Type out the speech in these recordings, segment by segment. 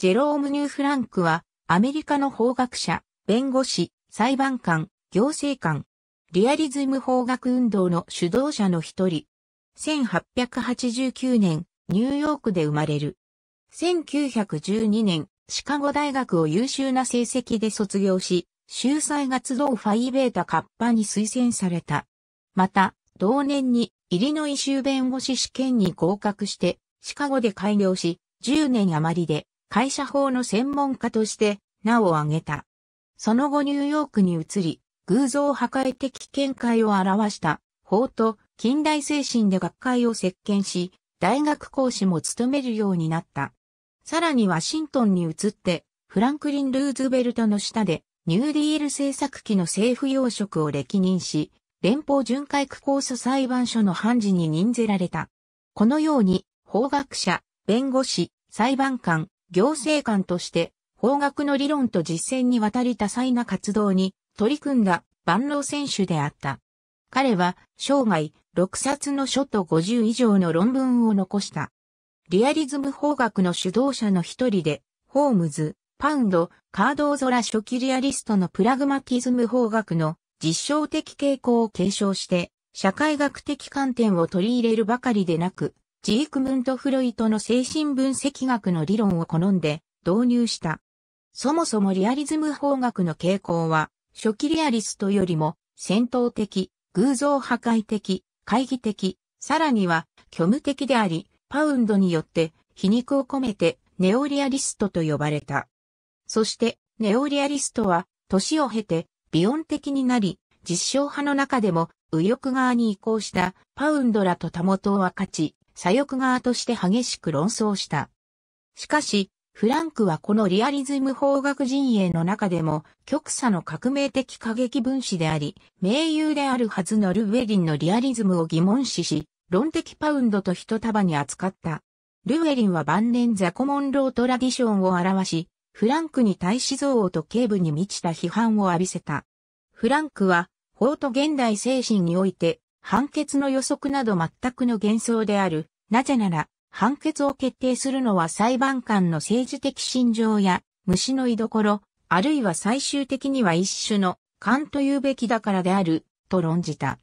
ジェローム・ニューフランクは、アメリカの法学者、弁護士、裁判官、行政官、リアリズム法学運動の主導者の一人。1889年、ニューヨークで生まれる。1912年、シカゴ大学を優秀な成績で卒業し、秀才が集うファイベータカッパに推薦された。また、同年にイリノイ州弁護士試験に合格して、シカゴで開業し、10年余りで会社法の専門家として名を挙げた。その後ニューヨークに移り、偶像破壊的見解を表した法と近代精神で学会を席巻し、大学講師も務めるようになった。さらにワシントンに移って、フランクリン・ルーズベルトの下で、ニューディール政策期の政府要職を歴任し、連邦巡回区控訴裁判所の判事に任ぜられた。このように、法学者、弁護士、裁判官、行政官として法学の理論と実践にわたり多彩な活動に取り組んだ万能選手であった。彼は生涯6冊の書と50以上の論文を残した。リアリズム法学の主導者の一人で、ホームズ、パウンド、カードーゾラ初期リアリストのプラグマティズム法学の実証的傾向を継承して、社会学的観点を取り入れるばかりでなく、ジークムント・フロイトの精神分析学の理論を好んで導入した。そもそもリアリズム法学の傾向は、初期リアリストよりも戦闘的、偶像破壊的、懐疑的、さらには虚無的であり、パウンドによって皮肉を込めてネオリアリストと呼ばれた。そしてネオリアリストは年を経てビオン的になり、実証派の中でも右翼側に移行したパウンドらと袂とを分かち、左翼側として激しく論争した。しかし、フランクはこのリアリズム法学陣営の中でも極左の革命的過激分子であり、盟友であるはずのルベリンのリアリズムを疑問視し、論的パウンドと一束に扱った。ルエリンは晩年ザコモンロートラディションを表し、フランクに対し憎悪と警部に満ちた批判を浴びせた。フランクは、法と現代精神において、判決の予測など全くの幻想である。なぜなら、判決を決定するのは裁判官の政治的信条や、虫の居所、あるいは最終的には一種の勘と言うべきだからである、と論じた。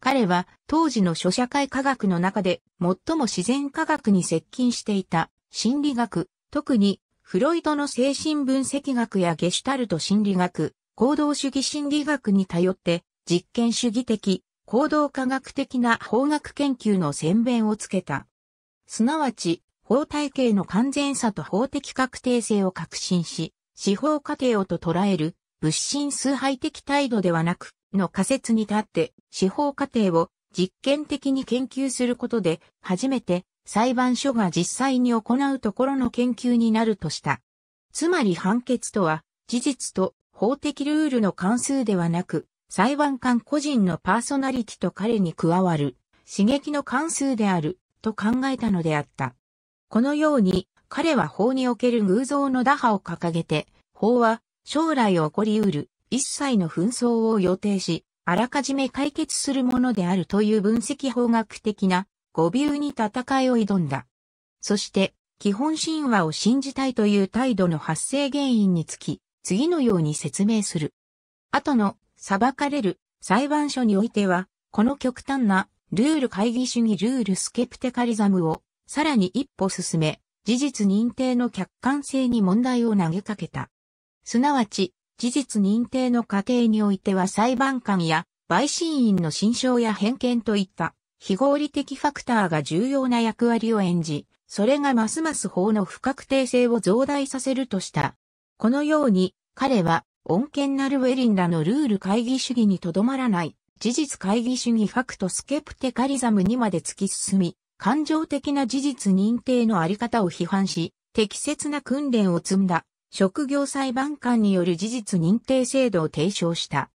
彼は当時の諸社会科学の中で最も自然科学に接近していた心理学、特にフロイトの精神分析学やゲシュタルト心理学、行動主義心理学に頼って実験主義的行動科学的な法学研究の宣弁をつけた。すなわち、法体系の完全さと法的確定性を確信し、司法過程をと捉える、物心崇拝的態度ではなく、の仮説に立って、司法過程を実験的に研究することで、初めて裁判所が実際に行うところの研究になるとした。つまり判決とは、事実と法的ルールの関数ではなく、裁判官個人のパーソナリティと彼に加わる刺激の関数であると考えたのであった。このように彼は法における偶像の打破を掲げて、法は将来起こり得る一切の紛争を予定し、あらかじめ解決するものであるという分析法学的な誤謬に戦いを挑んだ。そして、基本神話を信じたいという態度の発生原因につき、次のように説明する。後の裁かれる裁判所においては、この極端なルール会議主義ルールスケプテカリザムをさらに一歩進め、事実認定の客観性に問題を投げかけた。すなわち、事実認定の過程においては裁判官や陪審員の心象や偏見といった非合理的ファクターが重要な役割を演じ、それがますます法の不確定性を増大させるとした。このように彼は恩恵なるウェリンらのルール会議主義にとどまらない、事実会議主義ファクトスケプテカリザムにまで突き進み、感情的な事実認定のあり方を批判し、適切な訓練を積んだ、職業裁判官による事実認定制度を提唱した。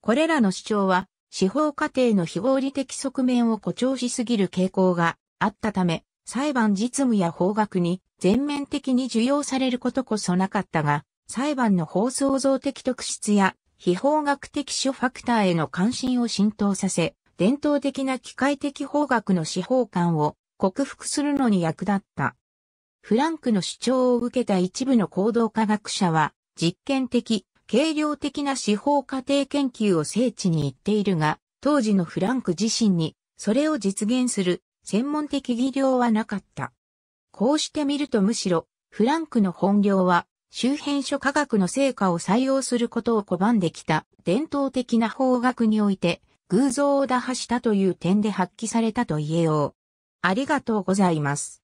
これらの主張は、司法過程の非合理的側面を誇張しすぎる傾向があったため、裁判実務や法学に全面的に受容されることこそなかったが、裁判の法創造的特質や非法学的諸ファクターへの関心を浸透させ、伝統的な機械的法学の司法官を克服するのに役立った。フランクの主張を受けた一部の行動科学者は、実験的、軽量的な司法過程研究を聖地に行っているが、当時のフランク自身に、それを実現する専門的技量はなかった。こうして見るとむしろ、フランクの本領は周辺諸科学の成果を採用することを拒んできた伝統的な法学において、偶像を打破したという点で発揮されたと言えよう。ありがとうございます。